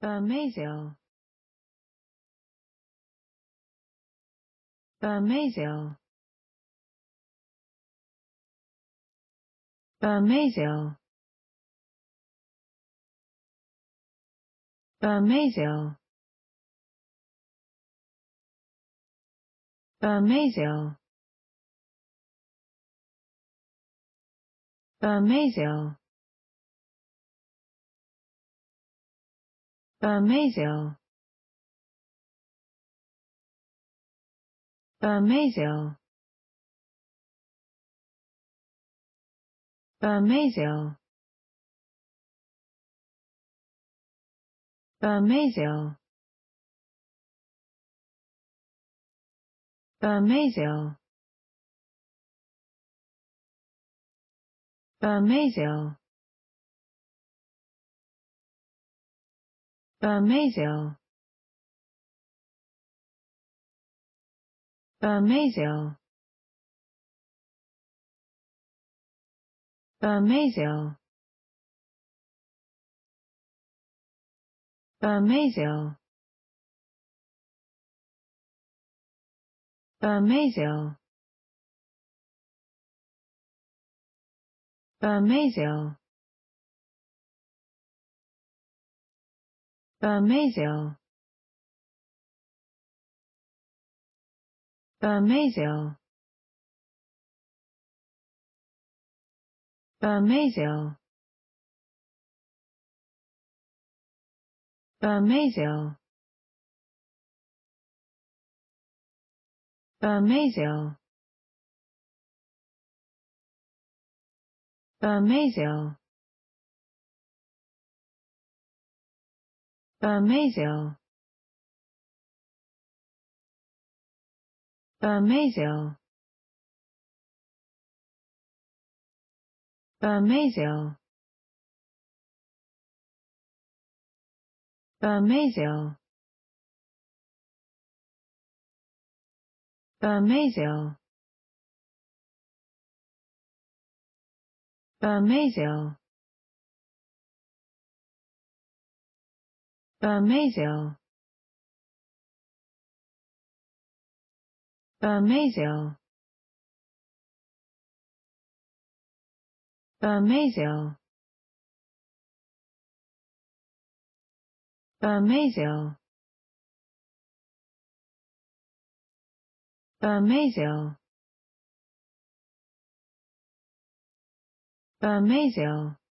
Amazel. Amazel. Amazel. Amazel. Amazel. Amazel. Amazel. Amazel. Amazel. Amazel. Amazel. Amazel. Permesil. Permesil. Permesil. Permesil. Permesil. Permesil. Benmazel Benmazel Benmazel Benmazel Benmazel Benmazel Amazel. Amazel. Amazel. Amazel. Amazel. Amazel. Permesil. Permesil. Permesil. Permesil. Permesil. Permesil.